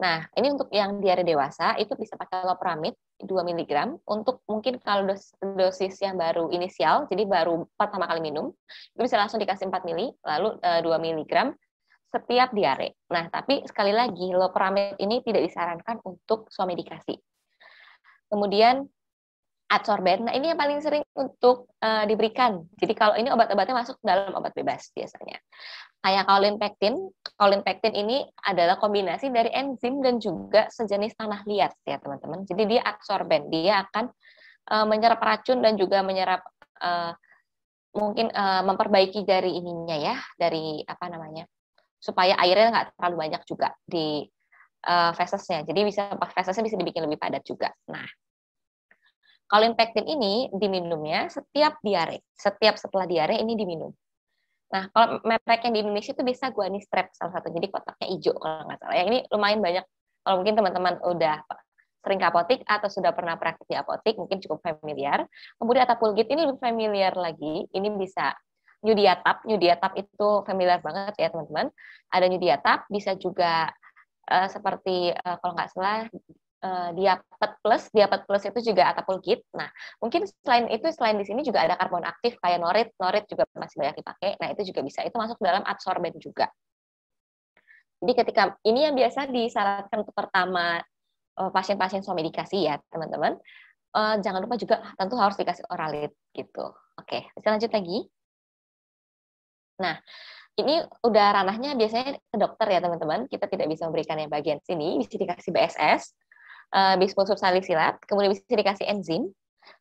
Nah, ini untuk yang diare dewasa itu bisa pakai loperamid 2 mg untuk mungkin kalau dos dosis yang baru inisial, jadi baru pertama kali minum, itu bisa langsung dikasih 4 mili, lalu uh, 2 mg setiap diare. Nah, tapi sekali lagi, loperamid ini tidak disarankan untuk somedikasi. Kemudian adsorben. Nah, ini yang paling sering untuk uh, diberikan. Jadi kalau ini obat-obatnya masuk dalam obat bebas biasanya. Kayak kaulinpektin. Kaulinpektin ini adalah kombinasi dari enzim dan juga sejenis tanah liat ya, teman-teman. Jadi dia adsorben. Dia akan uh, menyerap racun dan juga menyerap uh, mungkin uh, memperbaiki dari ininya ya, dari apa namanya? supaya airnya nggak terlalu banyak juga di uh, fesesnya. Jadi bisa fesesnya bisa dibikin lebih padat juga. Nah, kalau impektin ini diminumnya setiap diare, setiap setelah diare ini diminum. Nah, kalau merek yang di Indonesia itu bisa guanistrep salah satu. Jadi kotaknya hijau kalau nggak salah. Yang ini lumayan banyak. Kalau mungkin teman-teman udah sering ke apotik atau sudah pernah praktik di apotik, mungkin cukup familiar. Kemudian atapulgit ini lebih familiar lagi. Ini bisa New Diatap. New Diatap itu familiar banget ya teman-teman. Ada New Diatap, bisa juga uh, seperti uh, kalau nggak salah uh, Diapet Plus, Diapet Plus itu juga atapulgit. Nah, mungkin selain itu selain di sini juga ada karbon aktif kayak norit, norit juga masih banyak dipakai. Nah, itu juga bisa. Itu masuk dalam absorben juga. Jadi ketika ini yang biasa disarankan untuk pertama pasien-pasien suami dikasih ya, teman-teman. Uh, jangan lupa juga tentu harus dikasih oralit gitu. Oke, bisa lanjut lagi. Nah, ini udah ranahnya biasanya ke dokter ya teman-teman. Kita tidak bisa memberikan yang bagian sini, bisa dikasih BSS, uh, eh, bispun subsalisilat, kemudian bisa dikasih enzim,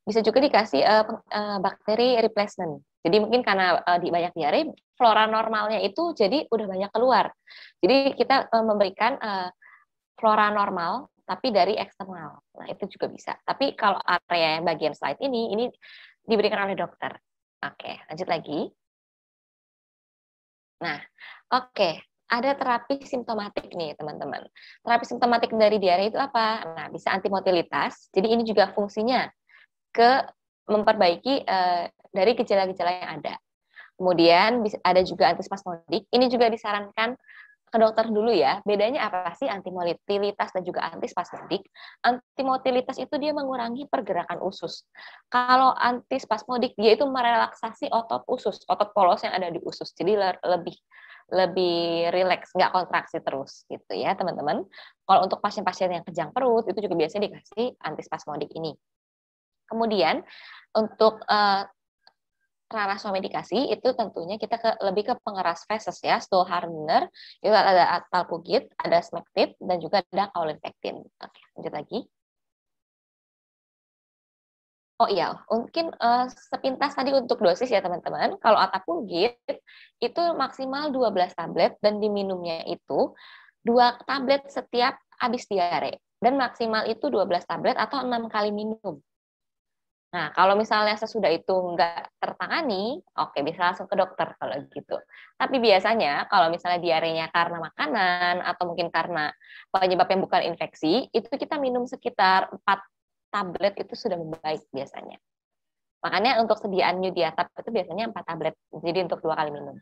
bisa juga dikasih eh, eh, bakteri replacement. Jadi mungkin karena di banyak diare, flora normalnya itu jadi udah banyak keluar. Jadi kita memberikan flora normal tapi dari eksternal. Nah, itu juga bisa. Tapi kalau area yang bagian slide ini ini diberikan oleh dokter. Oke, lanjut lagi. Nah, oke, okay. ada terapi simptomatik nih, teman-teman. Terapi simptomatik dari diare itu apa? Nah, bisa antimotilitas. Jadi ini juga fungsinya ke memperbaiki uh, dari gejala-gejala yang ada. Kemudian ada juga antispasmodik. Ini juga disarankan ke dokter dulu ya. Bedanya apa sih antimotilitas dan juga antispasmodik? Antimotilitas itu dia mengurangi pergerakan usus. Kalau antispasmodik dia itu merelaksasi otot usus, otot polos yang ada di usus. Jadi lebih lebih rileks, nggak kontraksi terus gitu ya teman-teman. Kalau untuk pasien-pasien yang kejang perut itu juga biasanya dikasih antispasmodik ini. Kemudian untuk uh, raraso medikasi itu tentunya kita ke, lebih ke pengeras feses ya, stool hardener, itu ada talpugit, ada smectit, dan juga ada kaulinfektin. Oke, lanjut lagi. Oh iya, mungkin uh, sepintas tadi untuk dosis ya teman-teman. Kalau atapulgit itu maksimal 12 tablet dan diminumnya itu dua tablet setiap habis diare dan maksimal itu 12 tablet atau 6 kali minum. Nah, kalau misalnya sesudah itu nggak tertangani, oke bisa langsung ke dokter kalau gitu. Tapi biasanya kalau misalnya diarenya karena makanan atau mungkin karena penyebab yang bukan infeksi, itu kita minum sekitar 4 tablet itu sudah membaik biasanya. Makanya untuk sediaan new diatap itu biasanya 4 tablet, jadi untuk dua kali minum.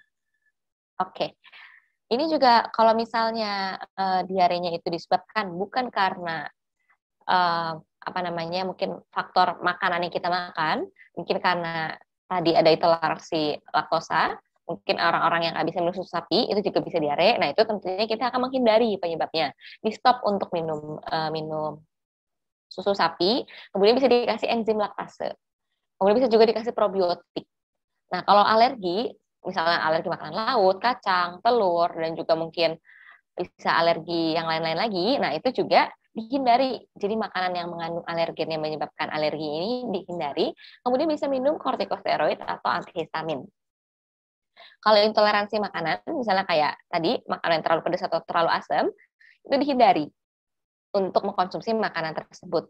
Oke. Ini juga kalau misalnya uh, eh, diarenya itu disebabkan bukan karena uh, apa namanya mungkin faktor makanan yang kita makan mungkin karena tadi ada intoleransi laktosa mungkin orang-orang yang nggak bisa minum susu sapi itu juga bisa diare nah itu tentunya kita akan menghindari penyebabnya di stop untuk minum uh, minum susu sapi kemudian bisa dikasih enzim laktase kemudian bisa juga dikasih probiotik nah kalau alergi misalnya alergi makanan laut kacang telur dan juga mungkin bisa alergi yang lain-lain lagi nah itu juga dihindari. Jadi makanan yang mengandung alergen yang menyebabkan alergi ini dihindari. Kemudian bisa minum kortikosteroid atau antihistamin. Kalau intoleransi makanan, misalnya kayak tadi makanan yang terlalu pedas atau terlalu asam, itu dihindari untuk mengkonsumsi makanan tersebut.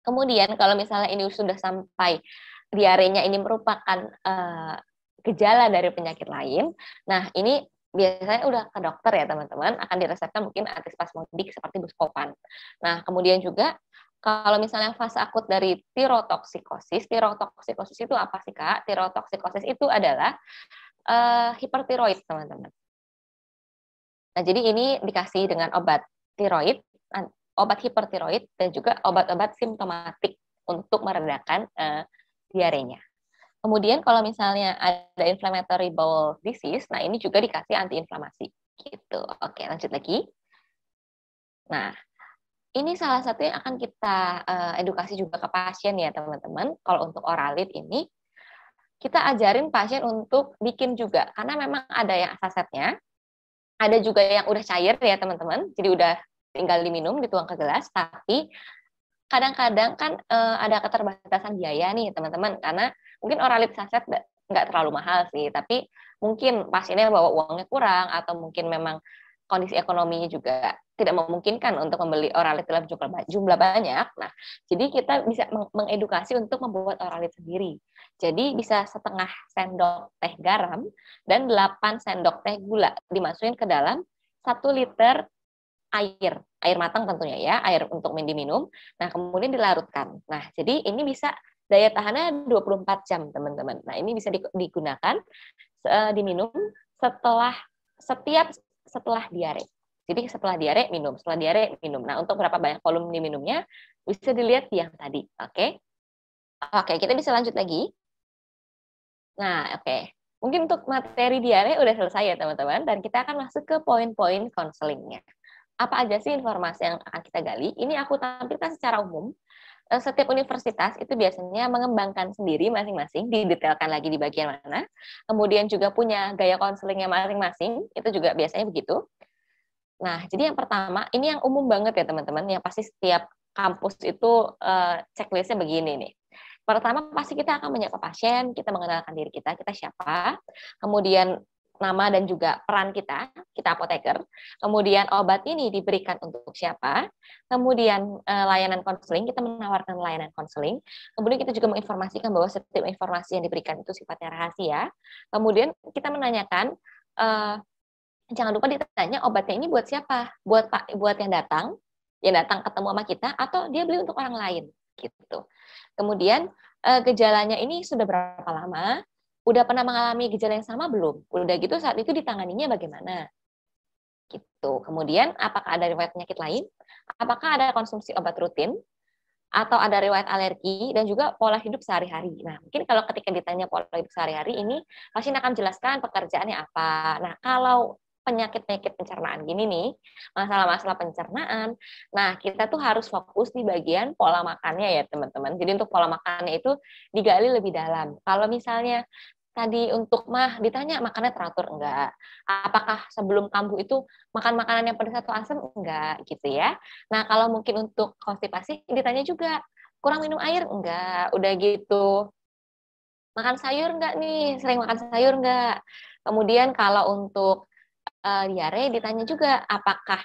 Kemudian kalau misalnya ini sudah sampai diarenya ini merupakan uh, gejala dari penyakit lain, nah ini biasanya udah ke dokter ya teman-teman akan diresepkan mungkin antispasmodik seperti buscopan. Nah kemudian juga kalau misalnya fase akut dari tirotoksikosis, tirotoksikosis itu apa sih kak? Tirotoksikosis itu adalah uh, hipertiroid teman-teman. Nah jadi ini dikasih dengan obat tiroid, obat hipertiroid dan juga obat-obat simptomatik untuk meredakan uh, diarenya. Kemudian kalau misalnya ada inflammatory bowel disease, nah ini juga dikasih antiinflamasi gitu. Oke, lanjut lagi. Nah, ini salah satu yang akan kita uh, edukasi juga ke pasien ya teman-teman. Kalau untuk oralit ini, kita ajarin pasien untuk bikin juga, karena memang ada yang sasetnya, ada juga yang udah cair ya teman-teman, jadi udah tinggal diminum, dituang ke gelas, tapi kadang-kadang kan uh, ada keterbatasan biaya nih teman-teman, karena mungkin Oralit saset nggak terlalu mahal sih, tapi mungkin pasiennya bawa uangnya kurang atau mungkin memang kondisi ekonominya juga tidak memungkinkan untuk membeli oralit dalam jumlah banyak. Nah, jadi kita bisa mengedukasi untuk membuat oralit sendiri. Jadi bisa setengah sendok teh garam dan 8 sendok teh gula dimasukin ke dalam 1 liter air, air matang tentunya ya, air untuk minum Nah, kemudian dilarutkan. Nah, jadi ini bisa daya tahannya 24 jam, teman-teman. Nah, ini bisa digunakan eh, diminum setelah setiap setelah diare. Jadi setelah diare minum, setelah diare minum. Nah, untuk berapa banyak volume diminumnya bisa dilihat yang tadi, oke? Okay? Oke, okay, kita bisa lanjut lagi. Nah, oke. Okay. Mungkin untuk materi diare udah selesai ya, teman-teman. Dan kita akan masuk ke poin-poin konselingnya. Apa aja sih informasi yang akan kita gali? Ini aku tampilkan secara umum Eh, setiap universitas itu biasanya mengembangkan sendiri masing-masing, didetailkan lagi di bagian mana. Kemudian juga punya gaya konselingnya masing-masing, itu juga biasanya begitu. Nah, jadi yang pertama, ini yang umum banget ya teman-teman, yang pasti setiap kampus itu uh, checklistnya begini nih. Pertama, pasti kita akan menyapa pasien, kita mengenalkan diri kita, kita siapa. Kemudian nama dan juga peran kita, kita apoteker. Kemudian obat ini diberikan untuk siapa? Kemudian eh, layanan konseling, kita menawarkan layanan konseling. Kemudian kita juga menginformasikan bahwa setiap informasi yang diberikan itu sifatnya rahasia. Kemudian kita menanyakan eh, jangan lupa ditanya obatnya ini buat siapa? Buat Pak buat yang datang, yang datang ketemu sama kita atau dia beli untuk orang lain gitu. Kemudian eh, gejalanya ini sudah berapa lama? udah pernah mengalami gejala yang sama belum? Udah gitu saat itu ditanganinya bagaimana? Gitu. Kemudian apakah ada riwayat penyakit lain? Apakah ada konsumsi obat rutin? Atau ada riwayat alergi dan juga pola hidup sehari-hari. Nah, mungkin kalau ketika ditanya pola hidup sehari-hari ini, pasti akan jelaskan pekerjaannya apa. Nah, kalau penyakit-penyakit pencernaan gini nih, masalah-masalah pencernaan. Nah, kita tuh harus fokus di bagian pola makannya ya, teman-teman. Jadi untuk pola makannya itu digali lebih dalam. Kalau misalnya tadi untuk mah ditanya makannya teratur enggak? Apakah sebelum kambuh itu makan makanan yang pedas atau asam enggak gitu ya? Nah kalau mungkin untuk konstipasi ditanya juga kurang minum air enggak? Udah gitu makan sayur enggak nih? Sering makan sayur enggak? Kemudian kalau untuk uh, diare ditanya juga apakah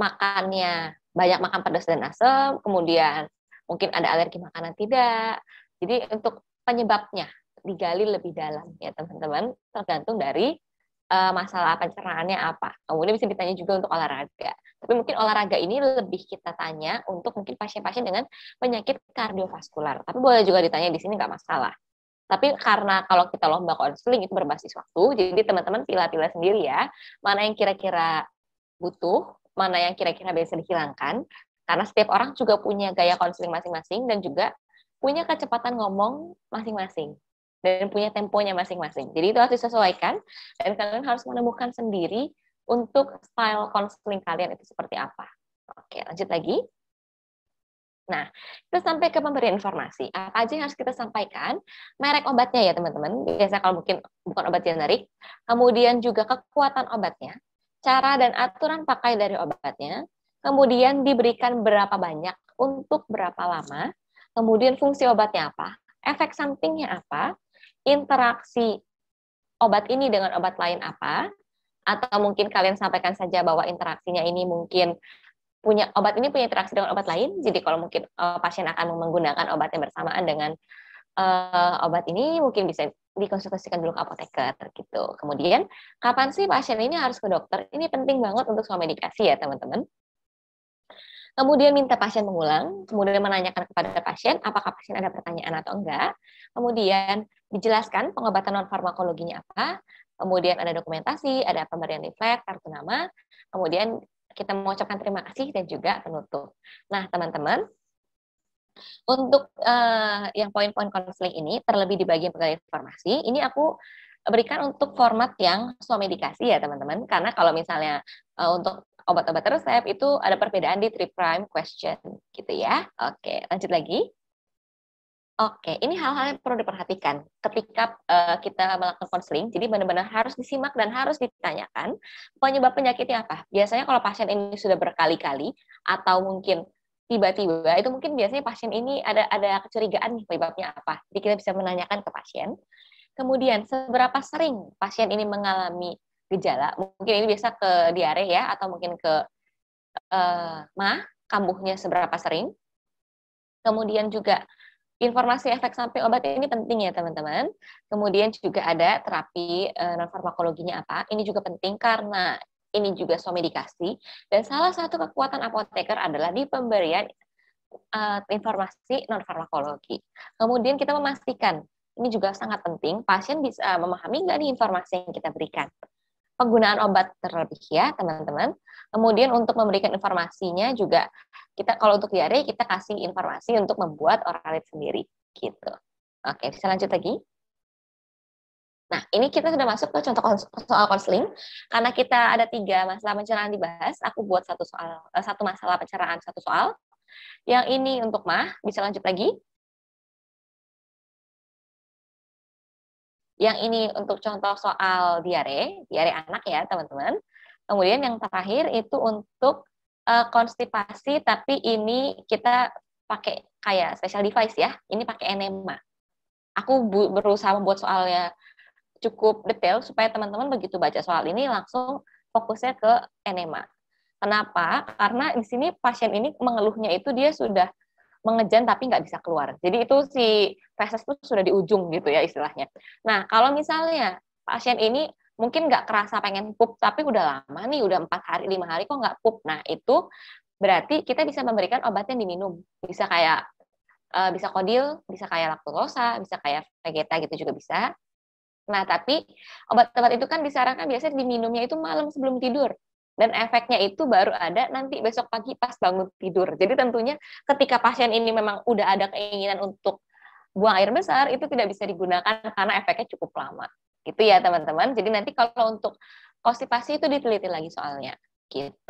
makannya banyak makan pedas dan asam, kemudian mungkin ada alergi makanan tidak. Jadi untuk penyebabnya digali lebih dalam ya teman-teman tergantung dari uh, masalah pencernaannya apa kemudian bisa ditanya juga untuk olahraga tapi mungkin olahraga ini lebih kita tanya untuk mungkin pasien-pasien dengan penyakit kardiovaskular tapi boleh juga ditanya di sini nggak masalah tapi karena kalau kita lomba konseling itu berbasis waktu jadi teman-teman pilih-pilih sendiri ya mana yang kira-kira butuh mana yang kira-kira bisa dihilangkan karena setiap orang juga punya gaya konseling masing-masing dan juga punya kecepatan ngomong masing-masing dan punya temponya masing-masing. Jadi itu harus disesuaikan dan kalian harus menemukan sendiri untuk style counseling kalian itu seperti apa. Oke, lanjut lagi. Nah, kita sampai ke pemberian informasi. Apa aja yang harus kita sampaikan? Merek obatnya ya, teman-teman. Biasanya kalau mungkin bukan obat generik. Kemudian juga kekuatan obatnya, cara dan aturan pakai dari obatnya. Kemudian diberikan berapa banyak, untuk berapa lama. Kemudian fungsi obatnya apa, efek sampingnya apa, interaksi obat ini dengan obat lain apa, atau mungkin kalian sampaikan saja bahwa interaksinya ini mungkin punya obat ini punya interaksi dengan obat lain. Jadi kalau mungkin uh, pasien akan menggunakan obat yang bersamaan dengan uh, obat ini, mungkin bisa dikonsultasikan dulu ke apoteker gitu. Kemudian kapan sih pasien ini harus ke dokter? Ini penting banget untuk soal medikasi ya teman-teman. Kemudian minta pasien mengulang, kemudian menanyakan kepada pasien apakah pasien ada pertanyaan atau enggak. Kemudian dijelaskan pengobatan non farmakologinya apa, kemudian ada dokumentasi, ada pemberian leaflet, kartu nama, kemudian kita mengucapkan terima kasih dan juga penutup. Nah, teman-teman, untuk uh, yang poin-poin konseling ini, terlebih di bagian pegawai informasi, ini aku berikan untuk format yang suami dikasih ya, teman-teman. Karena kalau misalnya uh, untuk obat-obat resep itu ada perbedaan di three prime question gitu ya. Oke, lanjut lagi. Oke, ini hal-hal yang perlu diperhatikan ketika uh, kita melakukan konseling. Jadi benar-benar harus disimak dan harus ditanyakan penyebab penyakitnya apa. Biasanya kalau pasien ini sudah berkali-kali atau mungkin tiba-tiba itu mungkin biasanya pasien ini ada ada kecurigaan nih penyebabnya apa. Jadi kita bisa menanyakan ke pasien. Kemudian seberapa sering pasien ini mengalami gejala? Mungkin ini biasa ke diare ya atau mungkin ke uh, eh, mah kambuhnya seberapa sering? Kemudian juga informasi efek samping obat ini penting ya teman-teman. Kemudian juga ada terapi eh, non farmakologinya apa? Ini juga penting karena ini juga somedikasi dan salah satu kekuatan apoteker adalah di pemberian uh, informasi non farmakologi. Kemudian kita memastikan ini juga sangat penting pasien bisa eh, memahami nggak nih informasi yang kita berikan penggunaan obat terlebih ya teman-teman. Kemudian untuk memberikan informasinya juga kita kalau untuk diare kita kasih informasi untuk membuat oralit sendiri gitu. Oke, bisa lanjut lagi. Nah, ini kita sudah masuk ke contoh soal konseling. Karena kita ada tiga masalah pencerahan dibahas, aku buat satu soal, eh, satu masalah pencernaan, satu soal. Yang ini untuk mah, bisa lanjut lagi. Yang ini untuk contoh soal diare, diare anak ya teman-teman. Kemudian yang terakhir itu untuk uh, konstipasi, tapi ini kita pakai kayak special device ya. Ini pakai enema. Aku berusaha membuat soalnya cukup detail supaya teman-teman begitu baca soal ini langsung fokusnya ke enema. Kenapa? Karena di sini pasien ini mengeluhnya itu dia sudah mengejan tapi nggak bisa keluar. Jadi itu si feses itu sudah di ujung gitu ya istilahnya. Nah kalau misalnya pasien ini mungkin nggak kerasa pengen pup tapi udah lama nih udah empat hari lima hari kok nggak pup. Nah itu berarti kita bisa memberikan obat yang diminum. Bisa kayak eh, bisa kodil, bisa kayak laktulosa, bisa kayak vegeta gitu juga bisa. Nah tapi obat-obat itu kan disarankan biasanya diminumnya itu malam sebelum tidur dan efeknya itu baru ada nanti besok pagi pas bangun tidur. Jadi tentunya ketika pasien ini memang udah ada keinginan untuk buang air besar itu tidak bisa digunakan karena efeknya cukup lama. Gitu ya teman-teman. Jadi nanti kalau untuk konstipasi itu diteliti lagi soalnya. Gitu.